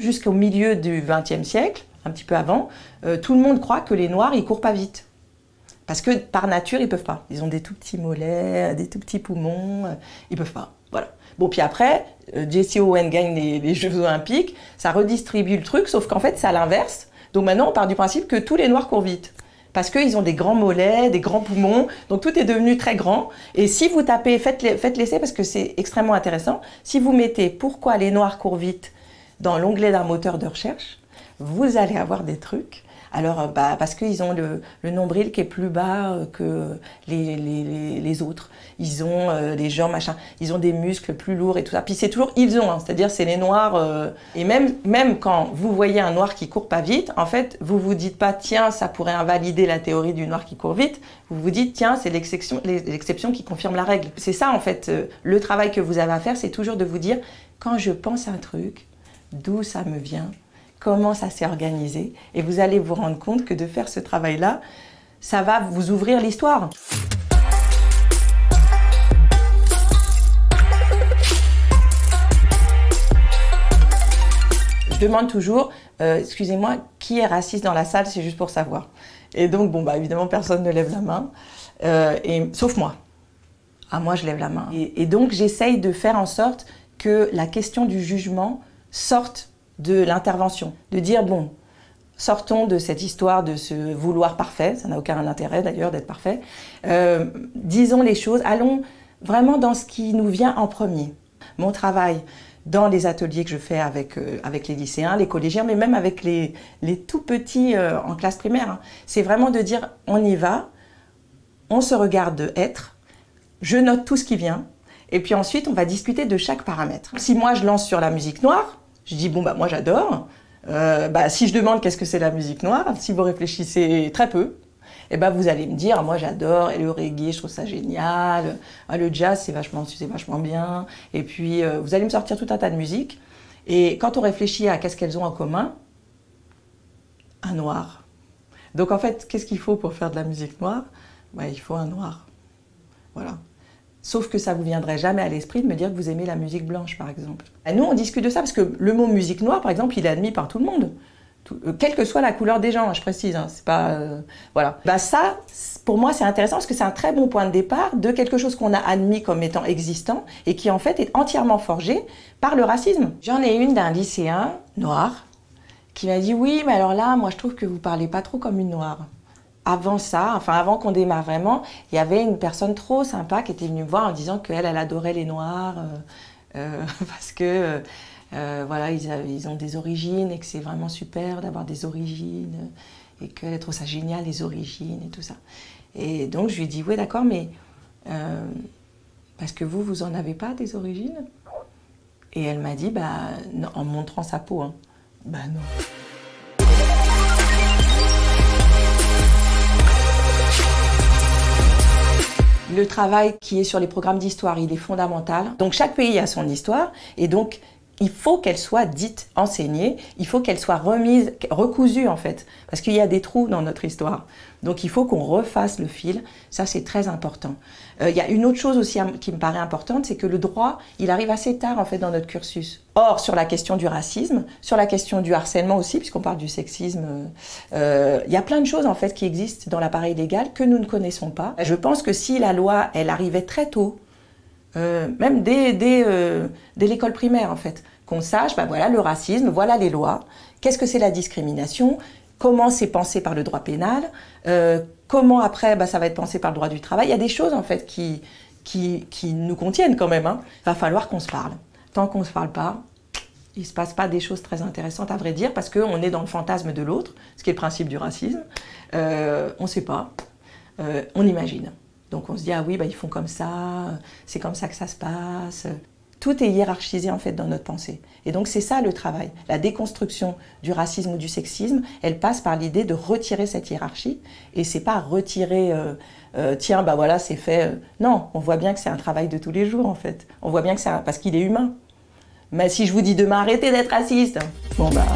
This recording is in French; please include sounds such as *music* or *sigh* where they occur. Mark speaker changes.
Speaker 1: Jusqu'au milieu du XXe siècle, un petit peu avant, euh, tout le monde croit que les Noirs, ils courent pas vite. Parce que par nature, ils peuvent pas. Ils ont des tout petits mollets, des tout petits poumons, ils euh, ils peuvent pas. Voilà. Bon, puis après, euh, Jesse Owen gagne les, Jeux Olympiques, ça redistribue le truc, sauf qu'en fait, c'est à l'inverse. Donc maintenant, on part du principe que tous les Noirs courent vite. Parce qu'ils ont des grands mollets, des grands poumons, donc tout est devenu très grand. Et si vous tapez, faites l'essai parce que c'est extrêmement intéressant, si vous mettez pourquoi les Noirs courent vite dans l'onglet d'un moteur de recherche, vous allez avoir des trucs. Alors, euh, bah, parce qu'ils ont le, nombril qui est plus bas euh, que les, autres. Ils ont des euh, les jambes, machin. Ils ont des muscles plus lourds et tout ça. Puis c'est toujours ils ont, hein. c'est-à-dire c'est les noirs. et même, même quand vous voyez un noir qui court pas vite, en fait, vous vous dites pas tiens, ça pourrait invalider la théorie du noir qui court vite. Vous vous dites tiens, c'est l'exception qui confirme la règle. C'est ça en fait. le travail que vous avez à faire, c'est toujours de vous dire quand je pense à un truc, d'où ça me vient, comment ça s'est organisé, et vous allez vous rendre compte que de faire ce travail-là, ça va vous ouvrir l'histoire. Je demande toujours, euh, excusez-moi, qui est raciste dans la salle, c'est juste pour savoir. Et donc, bon, bah, évidemment, personne ne lève la main, euh, et, sauf moi. Ah, moi, je lève la main. et donc, j'essaye de faire en sorte que la question du jugement sortent de l'intervention, de dire bon, sortons de cette histoire de ce vouloir parfait, ça n'a aucun intérêt d'ailleurs d'être parfait, euh, disons les choses, allons vraiment dans ce qui nous vient en premier. Mon travail dans les ateliers que je fais avec, euh, avec les lycéens, les collégiens, mais même avec les, tout petits euh, en classe primaire, hein, c'est vraiment de dire on y va, on se regarde être, je note tout ce qui vient, et puis ensuite on va discuter de chaque paramètre. Si moi je lance sur la musique noire, je dis, bon, bah, moi j'adore. Euh, bah, si je demande qu'est-ce que c'est la musique noire, si vous réfléchissez très peu, eh ben, vous allez me dire, ah, moi j'adore, et le reggae, je trouve ça génial, ah, le jazz, c'est vachement, c'est vachement bien. Et puis, euh, vous allez me sortir tout un tas de musique. Et quand on réfléchit à qu'est-ce qu'elles ont en commun, un noir. Donc en fait, qu'est-ce qu'il faut pour faire de la musique noire bah, Il faut un noir. Voilà. Sauf que ça vous viendrait jamais à l'esprit de me dire que vous aimez la musique blanche, par exemple. Bah, nous, on discute de ça parce que le mot musique noire, par exemple, il est admis par tout le monde. Euh, quelle que soit la couleur des gens, hein, je précise, hein, c'est pas euh, voilà. Bah ça, pour moi, c'est intéressant parce que c'est un très bon point de départ de quelque chose qu'on a admis comme étant existant et qui en fait est entièrement forgé par le racisme. J'en ai une d'un lycéen noir qui m'a dit oui, mais alors là, moi, je trouve que vous parlez pas trop comme une noire avant ça, enfin avant qu'on démarre vraiment, il y avait une personne trop sympa qui était venue me voir en disant qu'elle, elle adorait les Noirs euh, euh, *laughs* parce que euh, voilà, ils, ont des origines et que c'est vraiment super d'avoir des origines et qu'elle trouve ça génial, les origines et tout ça. Et donc je lui ai dit, oui d'accord, mais parce que vous, vous en avez pas des origines Et elle m'a dit, bah, en montrant sa peau, hein. bah, non. Le travail qui est sur les programmes d'histoire, il est fondamental. Donc chaque pays a son histoire et donc il faut qu'elle soit dite, enseignée, il faut qu'elle soit remise, recousue en fait, parce qu'il y a des trous dans notre histoire. Donc il faut qu'on refasse le fil, ça c'est très important. Euh, il y a une autre chose aussi hein, qui me paraît importante, c'est que le droit, il arrive assez tard en fait dans notre cursus. Or, sur la question du racisme, sur la question du harcèlement aussi, puisqu'on parle du sexisme, euh, euh, il y a plein de choses en fait qui existent dans l'appareil légal que nous ne connaissons pas. Je pense que si la loi, elle arrivait très tôt, euh, même euh, dès, l'école primaire en fait, qu'on sache, ben voilà le racisme, voilà les lois, qu'est-ce que c'est la discrimination, comment c'est pensé par le droit pénal, euh, comment après bah, ça va être pensé par le droit du travail. Il y a des choses en fait qui, qui, nous contiennent quand même. Hein. Il va falloir qu'on se parle. Tant qu'on ne se parle pas, il ne se passe pas des choses très intéressantes à vrai dire parce qu'on est dans le fantasme de l'autre, ce qui est le principe du racisme. on ne sait pas, on imagine. Donc on se dit, ah oui, bah, ils font comme ça, c'est comme ça que ça se passe. Tout est hiérarchisé en fait dans notre pensée. Et donc c'est ça le travail. La déconstruction du racisme ou du sexisme, elle passe par l'idée de retirer cette hiérarchie. Et c'est pas retirer, euh, euh, tiens, bah voilà, c'est fait. Euh. Non, on voit bien que c'est un travail de tous les jours en fait. On voit bien que c'est parce qu'il est humain. Mais si je vous dis demain, arrêtez d'être raciste. Bon bah.